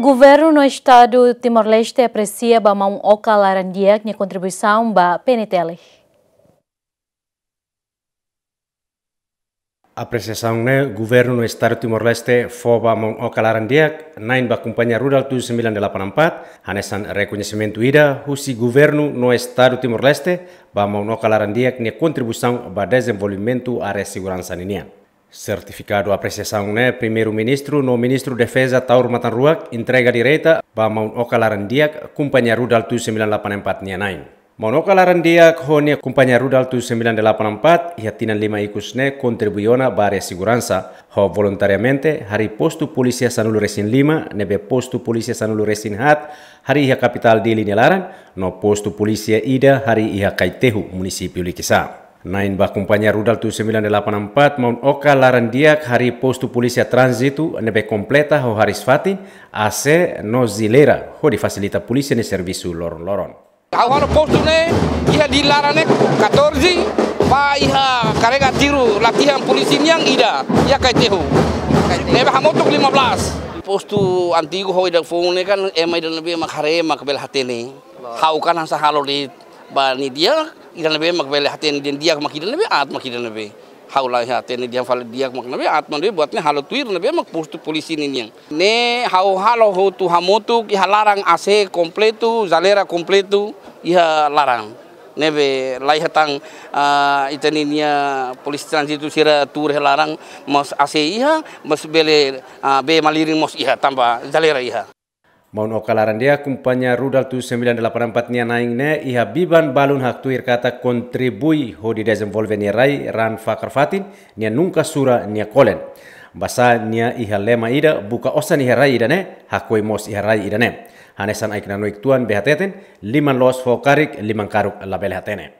Governo no Estado de Timor-Leste aprecia a mão oca larandia a contribuição para PNTL. apreciação né governo no estado de Timor-Leste a mão okalaran dia nain ba companhia rural 7984 hanesan reconhecimento ida o governo no estado de Timor-Leste a mão okalaran dia ne contribuição o desenvolvimento da segurança ninia Certificado a ne Primeiro-ministro, no ministro Defesa, Taur Matanruak, entrega direita, ba maun okalaran diak, kumpanya rudal tu 984 nia nain. Maun okalaran diak, honia kumpanya rudal tu 984, ihatinan lima ikusne, kontribuyona bare segurança, ho voluntariamente, hari postu polisia sanulu resin lima, nebe postu polisia sanulu resin hat, hari iha kapital di laran, no postu polisia ida, hari iha kaitehu, município likisa. Nain bakumpanya rudal tu 984 maun oka laran diak hari postu polisia transitu nebe kompleta ho haris fatin ase no zilera ho di fasilita polisia ne servisu loron loron. Awal postu ne laran ne 14 pa iha karega tiru latihan polisi yang ida iha kai tehu. Nebe hamotuk 15. Postu antigo ho ida ne kan emai dan lebih hati kebel hatene. kan hansa halolit ba ni dia mak bele ඉරනබේ diak mak හතෙන් nabe at mak ඉරනබේ nabe haula hati hatene dia fal diak mak nabe atman dia buatnya halo tuir nabe mak postu polisi ini yang ne hau halo hau tu hamotu ki halarang ase kompletu zalera kompletu iha larang nebe lai hatang uh, ninia polisi transitu sira tur larang mas ase iha mas bele uh, be maliring mas iha tambah zalera iha Maun dia kumpanya rudal tu 984 nia naing ne iha biban balun hak tuir kata kontribui ho di desenvolve nia rai ran Fakar Fatin, nia nungka sura nia kolen. Basa nia iha lema ida buka osan iha rai ida ne hakoi mos iha rai ida ne. Hanesan aikna noik tuan behateten liman los fokarik liman karuk label hatene.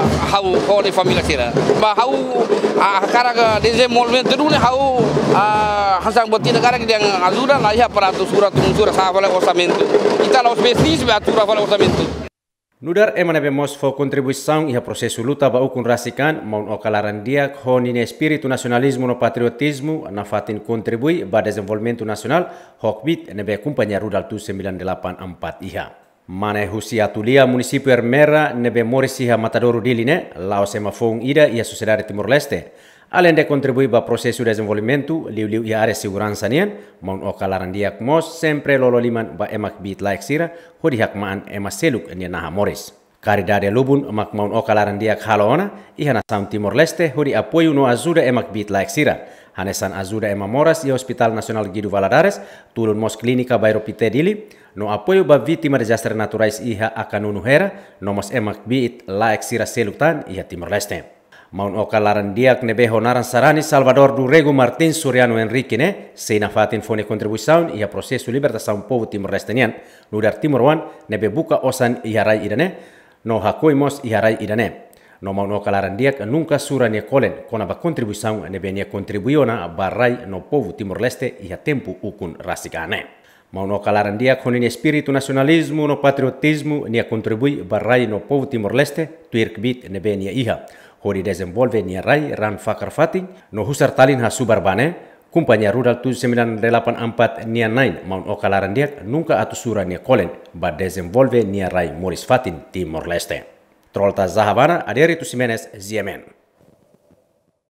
हाऊ कौले फमिला सेरा बा हाऊ karang desa molmen terune hau hasang botina karang yang azura la peratus aparato surat unsur sa fala orçamento kita los besis be atura fala orçamento Nudar emanabemos fo kontribusi e iha proses luta ba ukun rasikan maun okalaran dia honin spiritu nasionalismu no patriotismu na fatin kontribui ba desenvolvimento nasional hokbit nebe kumpanya rudal tu iha. Mane husia tulia municipio er mera nebe morisiha matadoru diline, lao sema fong ida ia sociedade Timor-Leste. Além de kontribui ba prosesu liu-liu ia are siguransa nian, maun okalaran diak mos sempre lolo liman ba emak bit laik sira, hodi hakmaan emak seluk nian naha moris. dade Lubun mak maun okalaran diak halona ona, iha Timor-Leste hodi apoyu no azuda emak bit laik sira. Hanesan Azura Emamoras mamoras Hospital Nasional Gidu Valadares, turun mos clínica Peter dili, no apoio ba vítima de desastres naturais iha akanunu hera, no mos emak bit la exira selutan iha Timor-Leste. Maun oka laran diak nebe honaran sarani Salvador Durego Martin Soriano Enrique ne, seina fatin fone contribuição iha processo libertação povo timor leste no dar Timor-Wan nebe buka osan iha rai idane, no hakoimos iharai iha rai idane no mau no kalaran diak nunca sura ni kolen kona ba contribuição ne benia contribuiona barrai no povo Timor Leste e tempu ukun rasikane. Mau no kalaran dia con ni espiritu nacionalismo no patriotismo ni kontribui barrai no povo Timor Leste tuirkbit ne benia iha. Hori desenvolve ni rai ran fakar fatin no husar talin ha subarbane Kumpanya Rural 7984 Nia 9 mau Okalaran Diak nungka atusura Nia Kolen, ba desenvolve Nia Rai Moris Fatin Timor Leste. Τρόλτα Ζαχαβάνα, Αντιέρη του Σιμένες Ζιεμέν.